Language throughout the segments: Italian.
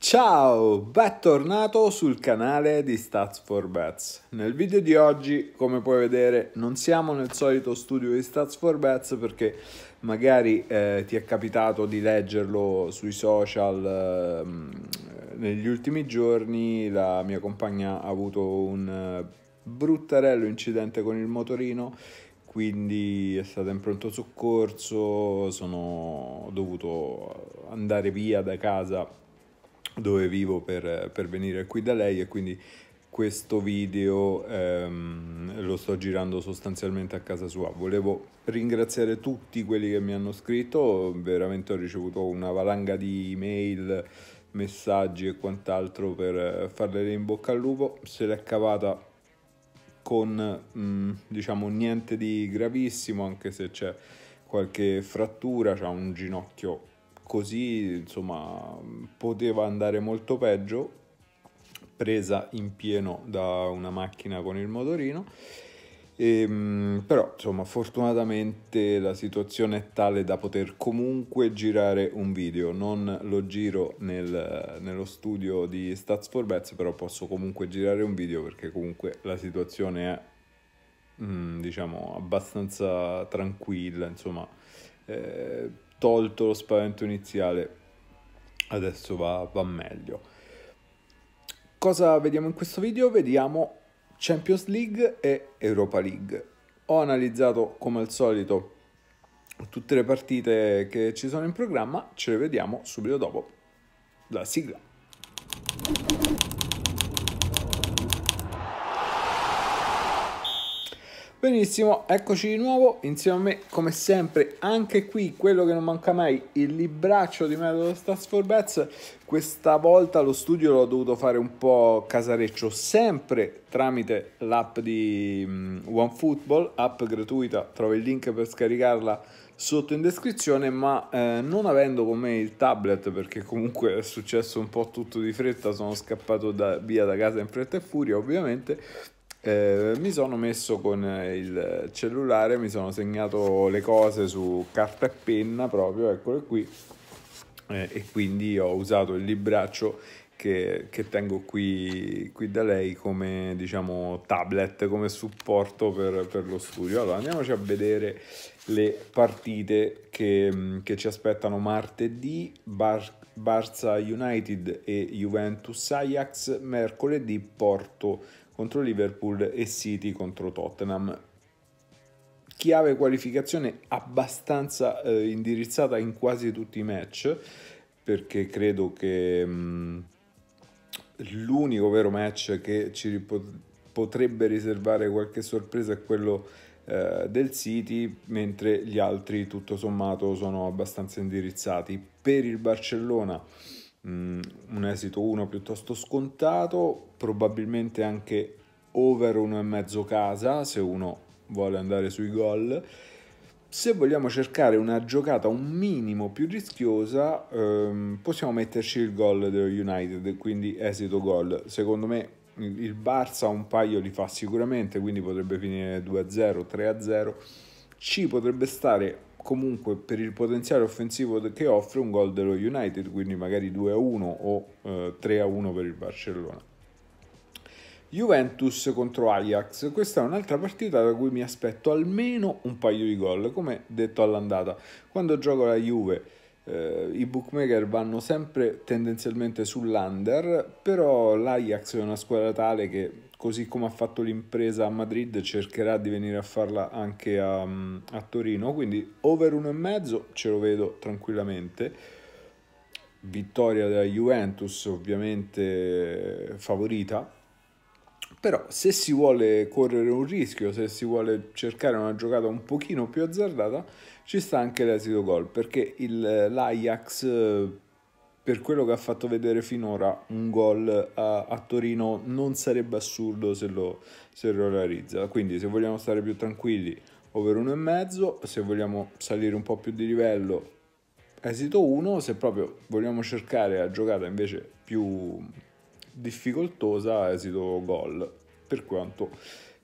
Ciao, bentornato sul canale di Stats for Bets. Nel video di oggi, come puoi vedere, non siamo nel solito studio di Stats for Bets perché magari eh, ti è capitato di leggerlo sui social eh, negli ultimi giorni. La mia compagna ha avuto un eh, bruttarello incidente con il motorino quindi è stata in pronto soccorso, sono dovuto andare via da casa dove vivo per, per venire qui da lei e quindi questo video ehm, lo sto girando sostanzialmente a casa sua. Volevo ringraziare tutti quelli che mi hanno scritto, veramente ho ricevuto una valanga di email, messaggi e quant'altro per eh, farle in bocca al lupo, se l'è cavata con mh, mm, diciamo niente di gravissimo anche se c'è qualche frattura, c'ha un ginocchio così insomma poteva andare molto peggio presa in pieno da una macchina con il motorino e, ehm, però insomma fortunatamente la situazione è tale da poter comunque girare un video non lo giro nel, nello studio di Stats for Bets però posso comunque girare un video perché comunque la situazione è mm, diciamo abbastanza tranquilla insomma eh, tolto lo spavento iniziale, adesso va, va meglio. Cosa vediamo in questo video? Vediamo Champions League e Europa League. Ho analizzato come al solito tutte le partite che ci sono in programma, ce le vediamo subito dopo. La sigla. Benissimo, eccoci di nuovo insieme a me come sempre anche qui quello che non manca mai, il libraccio di metodo Stats for Bets. Questa volta lo studio l'ho dovuto fare un po' casareccio sempre tramite l'app di mm, OneFootball, app gratuita, trovo il link per scaricarla sotto in descrizione, ma eh, non avendo con me il tablet perché comunque è successo un po' tutto di fretta, sono scappato da, via da casa in fretta e furia ovviamente eh, mi sono messo con il cellulare, mi sono segnato le cose su carta e penna proprio, eccole qui, eh, e quindi ho usato il libraccio che, che tengo qui, qui, da lei come diciamo tablet, come supporto per, per lo studio. Allora andiamoci a vedere le partite che, che ci aspettano martedì, Bar- Barça United e Juventus Ajax, mercoledì Porto contro Liverpool e City contro Tottenham. Chiave qualificazione abbastanza eh, indirizzata in quasi tutti i match, perché credo che mh, mm, l'unico vero match che ci potrebbe riservare qualche sorpresa è quello eh, del City, mentre gli altri tutto sommato sono abbastanza indirizzati. Per il Barcellona mh, mm, un esito 1 piuttosto scontato, probabilmente anche over 1,5 casa se uno vuole andare sui gol. Se vogliamo cercare una giocata un minimo più rischiosa, ehm, possiamo metterci il gol dello United, quindi esito gol. Secondo me il Barça un paio li fa sicuramente, quindi potrebbe finire 2-0, 3-0. Ci potrebbe stare comunque per il potenziale offensivo che offre un gol dello United, quindi magari 2-1 o eh, 3-1 per il Barcellona. Juventus contro Ajax, questa è un'altra partita da cui mi aspetto almeno un paio di gol, come detto all'andata. Quando gioco la Juve eh, i bookmaker vanno sempre tendenzialmente sull'under, però l'Ajax è una squadra tale che così come ha fatto l'impresa a Madrid cercherà di venire a farla anche a, a Torino, quindi over 1,5 ce lo vedo tranquillamente. Vittoria della Juventus ovviamente favorita però se si vuole correre un rischio, se si vuole cercare una giocata un pochino più azzardata, ci sta anche l'esito gol, perché il, eh, l'Ajax eh, per quello che ha fatto vedere finora un gol a, a Torino non sarebbe assurdo se lo, se lo, realizza. Quindi se vogliamo stare più tranquilli over 1,5, se vogliamo salire un po' più di livello esito 1, se proprio vogliamo cercare la giocata invece più, difficoltosa esito gol per quanto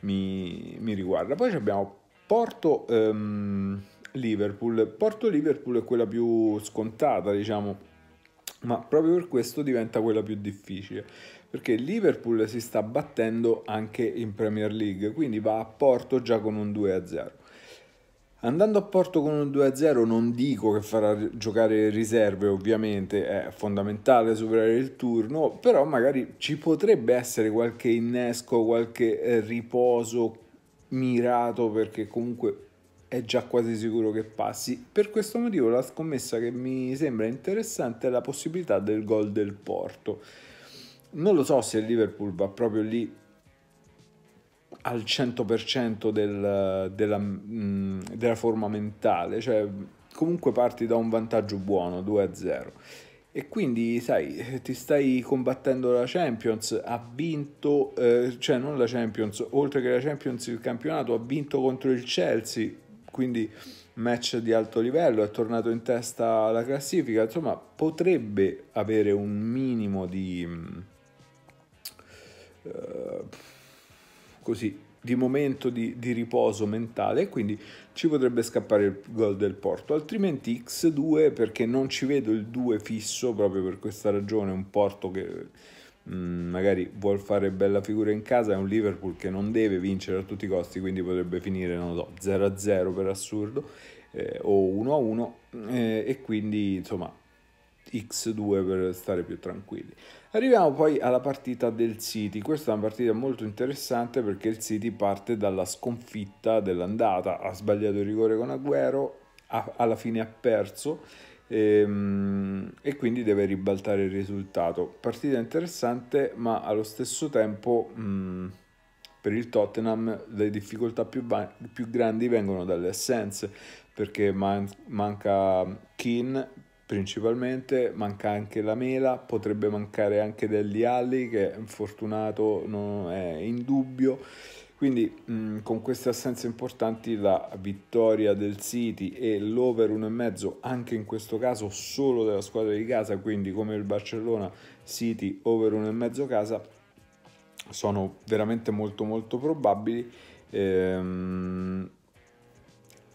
mi, mi riguarda. Poi abbiamo Porto ehm, Liverpool. Porto Liverpool è quella più scontata, diciamo, ma proprio per questo diventa quella più difficile, perché Liverpool si sta battendo anche in Premier League, quindi va a Porto già con un 2-0. Andando a Porto con un 2-0 non dico che farà giocare riserve, ovviamente è fondamentale superare il turno, però magari ci potrebbe essere qualche innesco, qualche eh, riposo mirato perché comunque è già quasi sicuro che passi. Per questo motivo la scommessa che mi sembra interessante è la possibilità del gol del Porto. Non lo so se il Liverpool va proprio lì al 100% del, della, mm, della forma mentale, cioè comunque parti da un vantaggio buono, 2-0. E quindi, sai, ti stai combattendo la Champions, ha vinto, eh, cioè non la Champions, oltre che la Champions il campionato, ha vinto contro il Chelsea, quindi match di alto livello, è tornato in testa alla classifica, insomma potrebbe avere un minimo di... Uh, così di momento di, di riposo mentale e quindi ci potrebbe scappare il gol del Porto altrimenti x2 perché non ci vedo il 2 fisso proprio per questa ragione un Porto che mm, magari vuol fare bella figura in casa, è un Liverpool che non deve vincere a tutti i costi, quindi potrebbe finire, non lo so, 0-0 per assurdo eh, o 1-1 eh, e quindi insomma X2 per stare più tranquilli. Arriviamo poi alla partita del City, questa è una partita molto interessante perché il City parte dalla sconfitta dell'andata, ha sbagliato il rigore con Agüero, alla fine ha perso e, ehm, e, quindi deve ribaltare il risultato. Partita interessante ma allo stesso tempo... Mh, mm, per il Tottenham le difficoltà più, più grandi vengono dalle assenze perché man- manca Keane principalmente, manca anche la mela, potrebbe mancare anche degli alli che fortunato non è in dubbio. Quindi mh, mm, con queste assenze importanti la vittoria del City e l'over 1,5 anche in questo caso solo della squadra di casa, quindi come il Barcellona City over 1,5 casa sono veramente molto molto probabili. Ehm,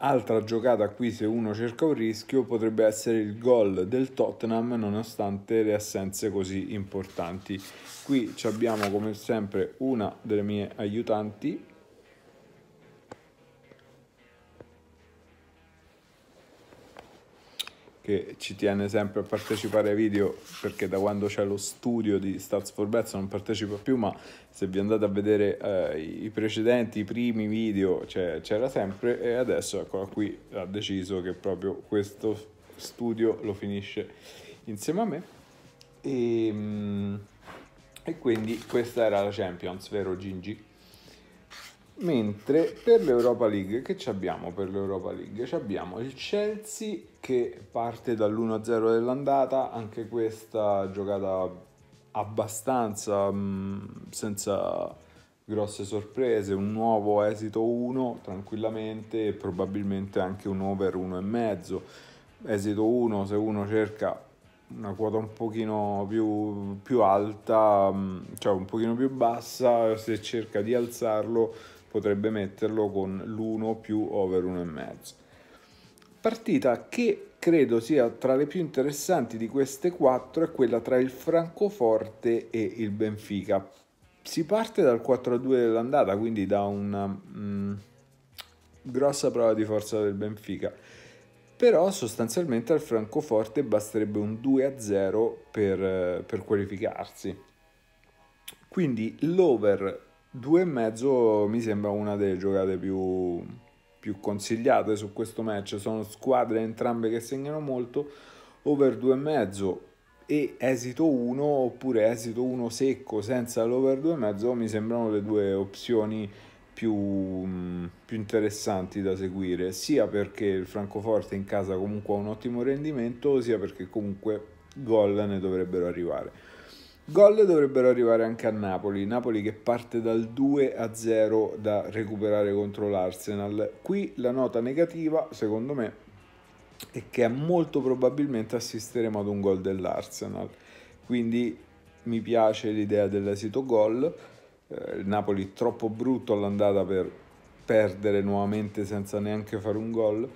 Altra giocata qui se uno cerca un rischio potrebbe essere il gol del Tottenham nonostante le assenze così importanti. Qui abbiamo come sempre una delle mie aiutanti che ci tiene sempre a partecipare ai video perché da quando c'è lo studio di Stats for Bets non partecipa più ma se vi andate a vedere eh, i precedenti, i primi video cioè, c'era sempre e adesso eccola qui ha deciso che proprio questo studio lo finisce insieme a me e, ehm, e quindi questa era la Champions, vero Gingy? Mentre per l'Europa League, che ci abbiamo per l'Europa League? Ci abbiamo il Chelsea che parte dall'1-0 dell'andata, anche questa giocata abbastanza mh, mm, senza grosse sorprese, un nuovo esito 1 tranquillamente e probabilmente anche un over 1,5. Esito 1 se uno cerca una quota un pochino più, più alta, mm, cioè un pochino più bassa, se cerca di alzarlo potrebbe metterlo con l'1 più over 1,5. Partita che credo sia tra le più interessanti di queste quattro è quella tra il Francoforte e il Benfica. Si parte dal 4-2 dell'andata, quindi da una mh, mm, grossa prova di forza del Benfica. Però sostanzialmente al Francoforte basterebbe un 2-0 per, per qualificarsi. Quindi l'over Due e mezzo mi sembra una delle giocate più, più consigliate su questo match. Sono squadre entrambe che segnano molto, over due e mezzo e esito 1 oppure esito 1 secco senza l'over mezzo mi sembrano le due opzioni più, più, interessanti da seguire sia perché il Francoforte in casa comunque ha un ottimo rendimento sia perché comunque gol ne dovrebbero arrivare Gol dovrebbero arrivare anche a Napoli, Napoli che parte dal 2 a 0 da recuperare contro l'Arsenal. Qui la nota negativa, secondo me, è che molto probabilmente assisteremo ad un gol dell'Arsenal. Quindi mi piace l'idea dell'esito gol. Eh, Napoli troppo brutto all'andata per perdere nuovamente senza neanche fare un gol.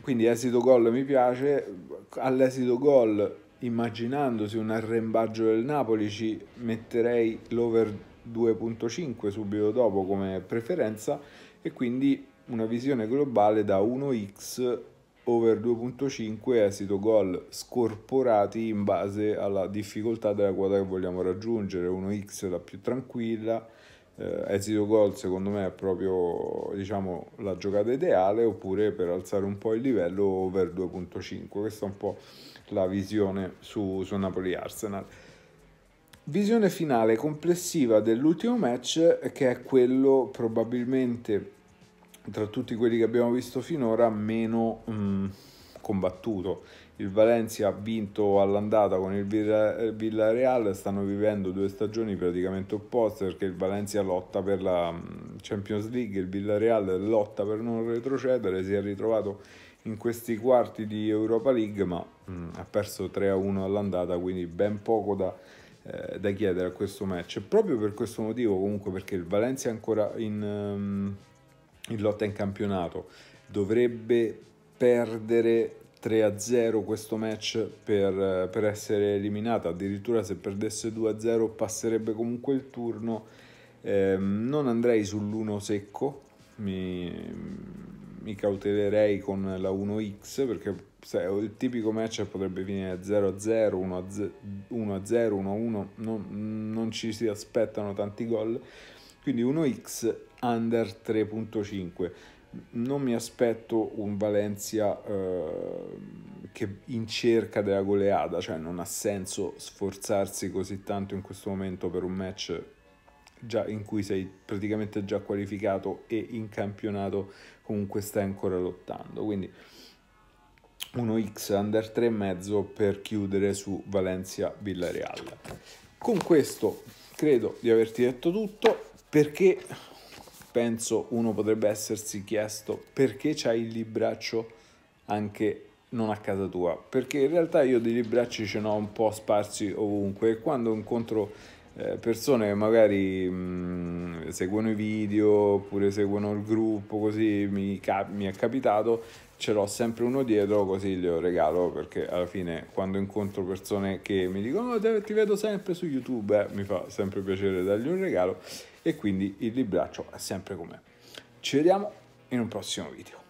Quindi esito gol mi piace, all'esito gol immaginandosi un arrembaggio del Napoli ci metterei l'over 2.5 subito dopo come preferenza e quindi una visione globale da 1x over 2.5 esito gol scorporati in base alla difficoltà della quota che vogliamo raggiungere 1x la più tranquilla eh, esito gol secondo me è proprio diciamo, la giocata ideale oppure per alzare un po' il livello over 2.5 questa è un po' la visione su, su Napoli-Arsenal visione finale complessiva dell'ultimo match che è quello probabilmente tra tutti quelli che abbiamo visto finora meno mh, mm, combattuto il Valencia ha vinto all'andata con il eh, Villarreal, stanno vivendo due stagioni praticamente opposte perché il Valencia lotta per la mm, Champions League, il Villarreal lotta per non retrocedere, si è ritrovato in questi quarti di Europa League ma mh, mm, ha perso 3-1 all'andata, quindi ben poco da eh, da chiedere a questo match. Proprio per questo motivo, comunque, perché il Valencia è ancora in, mm, in lotta in campionato, dovrebbe perdere 3-0 a questo match per, per, essere eliminata, addirittura se perdesse 2-0 a passerebbe comunque il turno. Eh, non andrei sull'1 secco, mi, mi, cautelerei con la 1x perché se, il tipico match potrebbe finire 0-0, a 1-0, a 1-1, a non ci si aspettano tanti gol. Quindi 1x under 3.5 non mi aspetto un Valencia eh, che in cerca della goleada, cioè non ha senso sforzarsi così tanto in questo momento per un match già in cui sei praticamente già qualificato e in campionato comunque stai ancora lottando. Quindi uno x under 3,5 per chiudere su Valencia Villarreal. Con questo credo di averti detto tutto perché penso uno potrebbe essersi chiesto perché c'hai il libraccio anche non a casa tua, perché in realtà io dei libracci ce n'ho un po' sparsi ovunque e quando incontro eh, persone che magari mh, mm, seguono i video oppure seguono il gruppo così mi, cap- mi è capitato ce l'ho sempre uno dietro così glielo regalo perché alla fine quando incontro persone che mi dicono oh, ti vedo sempre su youtube eh, mi fa sempre piacere dargli un regalo e quindi il libraccio è sempre con me. Ci vediamo in un prossimo video.